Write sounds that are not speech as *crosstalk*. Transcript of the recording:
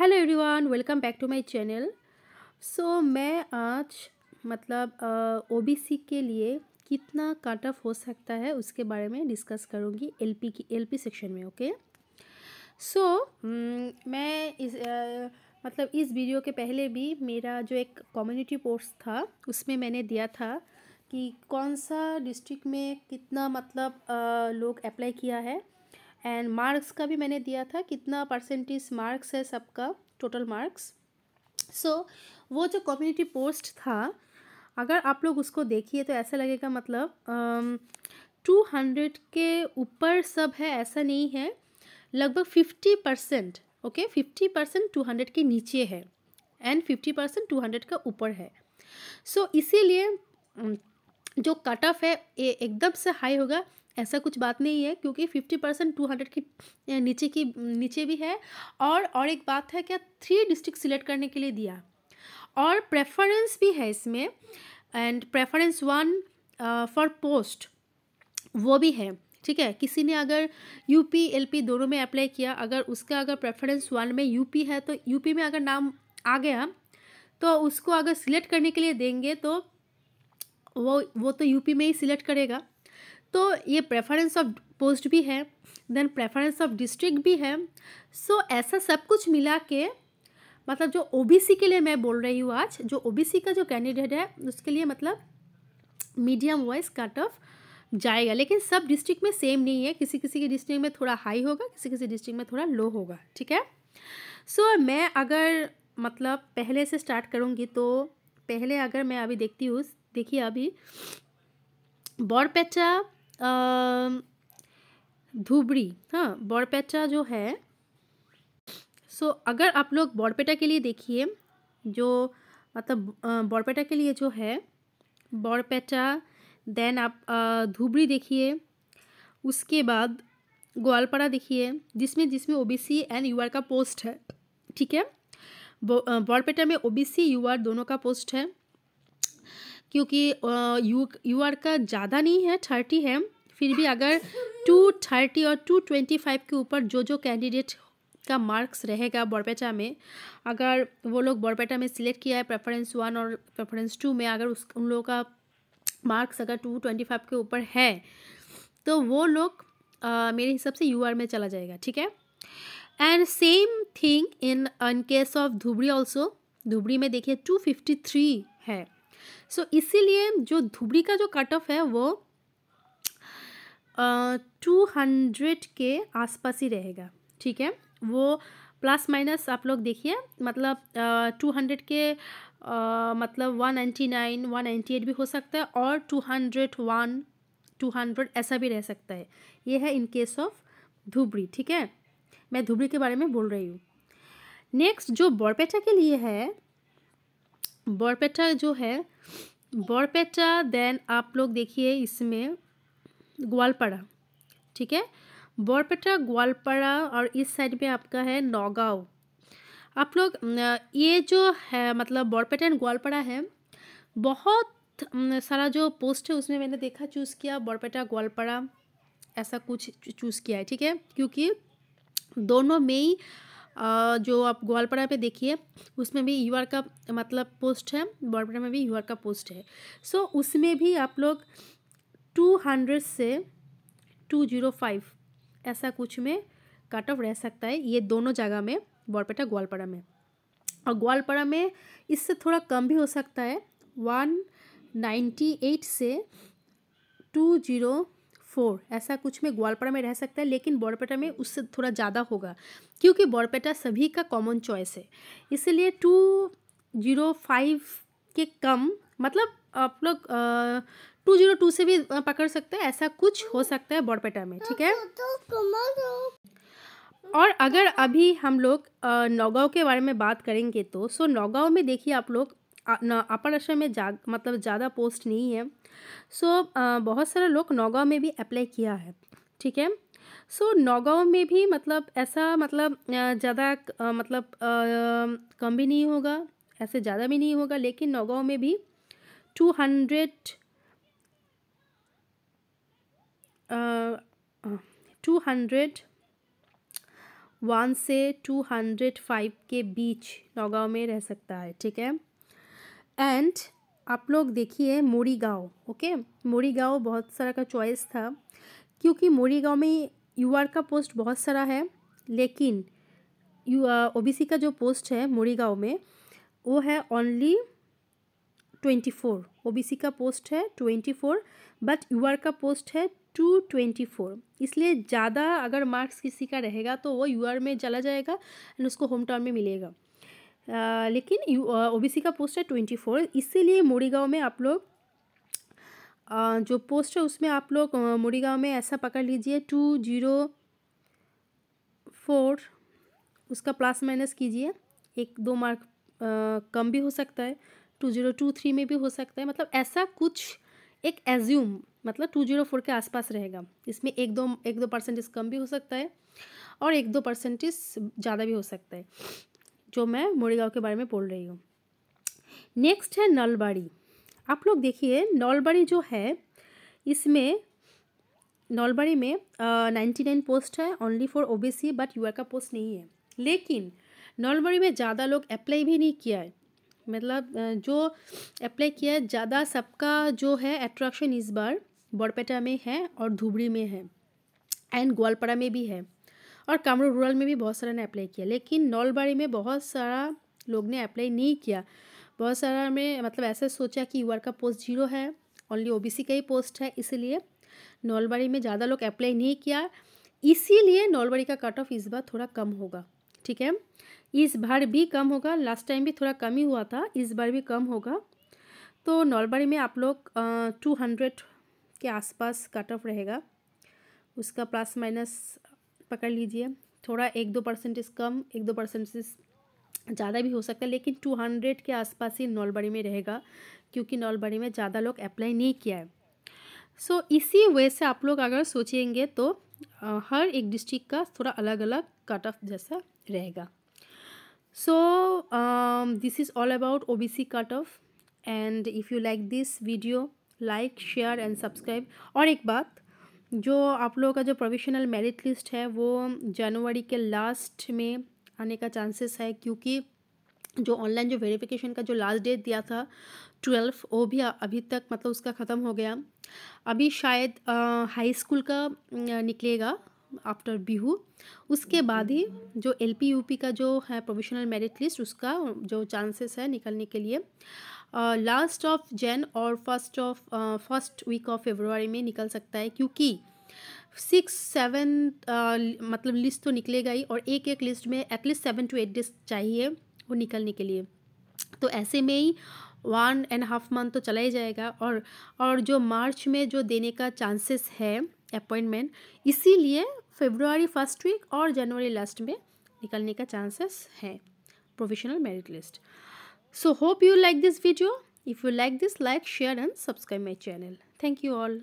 Hello everyone welcome back to my channel so मैं आज मतलब ओबीसी के लिए कितना कट ऑफ हो सकता है उसके बारे में डिस्कस करूँगी एलपी की एलपी सेक्शन में okay okay? So so, hmm, मैं इस uh, मतलब इस वीडियो के पहले भी मेरा जो एक कम्युनिटी पोस्ट था उसमें मैंने दिया था कि कौन सा डिस्ट्रिक्ट में कितना मतलब uh, लोग अप्लाई किया है एंड मार्क्स का भी मैंने दिया था कितना परसेंटेज मार्क्स है सबका टोटल मार्क्स सो वो जो कम्युनिटी पोस्ट था अगर आप लोग उसको देखिए तो ऐसा लगेगा मतलब टू um, हंड्रेड के ऊपर सब है ऐसा नहीं है लगभग fifty percent okay fifty percent two hundred के नीचे है and fifty percent two hundred का ऊपर है सो so, इसीलिए um, जो कट ऑफ है एकदम से हाई होगा ऐसा कुछ बात नहीं है क्योंकि फिफ्टी परसेंट टू हंड्रेड की नीचे की नीचे भी है और और एक बात है क्या थ्री डिस्ट्रिक्ट सिलेक्ट करने के लिए दिया और प्रेफरेंस भी है इसमें and preference one for post वो भी है ठीक है किसी ने अगर यूपी एलपी दोनों में अप्लाई किया अगर उसका अगर प्रेफरेंस वन में यूपी है तो यूपी में अगर नाम आ गया तो उसको अगर सिलेक्ट करने के लिए देंगे तो वो वो तो यूपी में ही सिलेक्ट करेगा तो ये प्रेफरेंस ऑफ पोस्ट भी है देन प्रेफरेंस ऑफ डिस्ट्रिक्ट भी है सो so, ऐसा सब कुछ मिला के मतलब जो ओ के लिए मैं बोल रही हूँ आज जो ओ का जो कैंडिडेट है उसके लिए मतलब मीडियम वाइज कट ऑफ जाएगा लेकिन सब डिस्ट्रिक्ट में सेम नहीं है किसी किसी के डिस्ट्रिक्ट में थोड़ा हाई होगा किसी किसी डिस्ट्रिक्ट में थोड़ा लो होगा ठीक है सो so, मैं अगर मतलब पहले से स्टार्ट करूँगी तो पहले अगर मैं अभी देखती हूँ देखिए अभी बॉरपेटा धुबरी हाँ बड़पेटा जो है सो अगर आप लोग बड़पेटा के लिए देखिए जो मतलब बड़पेटा के लिए जो है बड़पेटा देन आप धुबरी देखिए उसके बाद ग्वालपाड़ा देखिए जिसमें जिसमें ओबीसी एंड यूआर का पोस्ट है ठीक है बड़पेटा में ओबीसी यूआर दोनों का पोस्ट है क्योंकि यू यू आर का ज़्यादा नहीं है थर्टी है फिर भी अगर *laughs* टू थर्टी और टू ट्वेंटी फाइव के ऊपर जो जो कैंडिडेट का मार्क्स रहेगा बरपेटा में अगर वो लोग बरपेटा में सिलेक्ट किया है प्रेफरेंस वन और प्रेफरेंस टू में अगर उस उन लोगों का मार्क्स अगर टू ट्वेंटी फाइव के ऊपर है तो वो लोग मेरे हिसाब से यू आर में चला जाएगा ठीक है and same thing in in case of Dhubri also Dhubri में देखिए टू फिफ्टी थ्री है सो so, इसीलिए जो धुबरी का जो कट ऑफ है वो टू हंड्रेड के आसपास ही रहेगा ठीक है वो प्लस माइनस आप लोग देखिए मतलब टू uh, हंड्रेड के uh, मतलब one ninety nine one ninety eight भी हो सकता है और two hundred one two hundred ऐसा भी रह सकता है ये है इन केस ऑफ धुबरी ठीक है मैं धुबरी के बारे में बोल रही हूँ नेक्स्ट जो बरपेटा के लिए है बरपेटा जो है बरपेटा देन आप लोग देखिए इसमें ग्वालपाड़ा ठीक है बरपेटा ग्वालपाड़ा और इस साइड में आपका है नौगांव आप लोग ये जो है मतलब बरपेटा एंड ग्वालपाड़ा है बहुत सारा जो पोस्ट है उसमें मैंने देखा चूज़ किया बरपेटा ग्वालपाड़ा ऐसा कुछ चूज़ किया है ठीक है क्योंकि दोनों में ही जो आप ग्वालपड़ा पे देखिए उसमें भी यू का मतलब पोस्ट है ग्वालपड़ा में भी यू का पोस्ट है सो so, उसमें भी आप लोग टू हंड्रेड से टू जीरो फाइव ऐसा कुछ में कट ऑफ रह सकता है ये दोनों जगह में बॉरपेटा ग्वालपड़ा में और ग्वालपड़ा में इससे थोड़ा कम भी हो सकता है वन नाइन्टी एट से टू जीरो फोर ऐसा कुछ में ग्वालपाड़ा में रह सकता है लेकिन बॉरपेटा में उससे थोड़ा ज़्यादा होगा क्योंकि बॉरपेटा सभी का कॉमन चॉइस है इसलिए टू जीरो फाइव के कम मतलब आप लोग टू जीरो टू से भी पकड़ सकते हैं ऐसा कुछ हो सकता है बॉरपेटा में ठीक तो है और अगर अभी हम लोग नौगांव के बारे में बात करेंगे तो सो नौगांव में देखिए आप लोग अपर असम में जा मतलब ज़्यादा पोस्ट नहीं है सो so, बहुत सारे लोग नौगांव में भी अप्लाई किया है ठीक है सो so, नौगांव में भी मतलब ऐसा मतलब ज़्यादा मतलब कम भी नहीं होगा ऐसे ज़्यादा भी नहीं होगा लेकिन नौगांव में भी two hundred two hundred one से टू हंड्रेड फाइव के बीच नौगांव में रह सकता है ठीक है एंड आप लोग देखिए गाँव ओके गाँव बहुत सारा का चॉइस था क्योंकि गाँव में आर का पोस्ट बहुत सारा है लेकिन यू सी uh, का जो पोस्ट है गाँव में वो है ओनली ट्वेंटी फोर सी का पोस्ट है ट्वेंटी फोर बट आर का पोस्ट है टू ट्वेंटी फोर इसलिए ज़्यादा अगर मार्क्स किसी का रहेगा तो वो आर में चला जाएगा एंड उसको होम टाउन में मिलेगा लेकिन यू ओबीसी का पोस्ट है ट्वेंटी फोर इसीलिए मोरीगांव में आप लोग जो पोस्ट है उसमें आप लोग मोरीगांव में ऐसा पकड़ लीजिए टू जीरो फोर उसका प्लस माइनस कीजिए एक दो मार्क आ, कम भी हो सकता है टू जीरो टू थ्री में भी हो सकता है मतलब ऐसा कुछ एक एज्यूम मतलब टू जीरो फोर के आसपास रहेगा इसमें एक दो एक दो परसेंटेज कम भी हो सकता है और एक दो परसेंटेज ज़्यादा भी हो सकता है जो मैं मोरेगांव के बारे में बोल रही हूँ नेक्स्ट है नलबाड़ी आप लोग देखिए नलबाड़ी जो है इसमें नलबाड़ी में नाइन्टी नाइन पोस्ट है only for OBC but UR का पोस्ट नहीं है लेकिन नलबाड़ी में ज़्यादा लोग अप्लाई भी नहीं किया है मतलब जो अप्लाई किया है ज़्यादा सबका जो है अट्रैक्शन इस बार बड़पेटा में है और धुबरी में है एंड ग्वालपाड़ा में भी है और कामरू रूरल में भी बहुत सारा ने अप्लाई किया लेकिन नौलबाड़ी में बहुत सारा लोग ने अप्लाई नहीं किया बहुत सारा में मतलब ऐसे सोचा कि यू का पोस्ट जीरो है ओनली ओ का ही पोस्ट है इसीलिए नौलबाड़ी में ज़्यादा लोग अप्लाई नहीं किया इसीलिए नौलबाड़ी का कट ऑफ इस बार थोड़ा कम होगा ठीक है इस बार भी कम होगा लास्ट टाइम भी थोड़ा कम ही हुआ था इस बार भी कम होगा तो नौलबाड़ी में आप लोग टू हंड्रेड के आसपास कट ऑफ रहेगा उसका प्लस माइनस पकड़ लीजिए थोड़ा एक दो परसेंटेज कम एक दो परसेंटेज ज़्यादा भी हो सकता है लेकिन टू हंड्रेड के आसपास ही नॉलबड़ी में रहेगा क्योंकि नॉलबड़ी में ज़्यादा लोग अप्लाई नहीं किया है सो so, इसी वे से आप लोग अगर सोचेंगे तो आ, हर एक डिस्ट्रिक्ट का थोड़ा अलग अलग कट ऑफ जैसा रहेगा so this is all about O B C cut off and if you like this video like share and subscribe और एक बात जो आप लोगों का जो प्रोविशनल मेरिट लिस्ट है वो जनवरी के लास्ट में आने का चांसेस है क्योंकि जो ऑनलाइन जो वेरिफिकेशन का जो लास्ट डेट दिया था ट्वेल्व वो भी अभी तक मतलब उसका ख़त्म हो गया अभी शायद आ, हाई स्कूल का निकलेगा आफ्टर बिहू उसके बाद ही जो एल पी यू पी का जो है प्रोविशनल मेरिट लिस्ट उसका जो चांसेस है निकलने के लिए लास्ट ऑफ जैन और first of first week of February में निकल सकता है क्योंकि सिक्स सेवन मतलब लिस्ट तो निकलेगा ही और एक एक लिस्ट में at least seven two eight days चाहिए वो निकलने के लिए तो ऐसे में ही वन एंड हाफ मंथ तो चला ही जाएगा और और जो मार्च में जो देने का चांसेस है अपॉइंटमेंट इसीलिए फेब्रुआरी फर्स्ट वीक और जनवरी लास्ट में निकलने का चांसेस है professional merit list so hope you like this video if you like this like share and subscribe my channel thank you all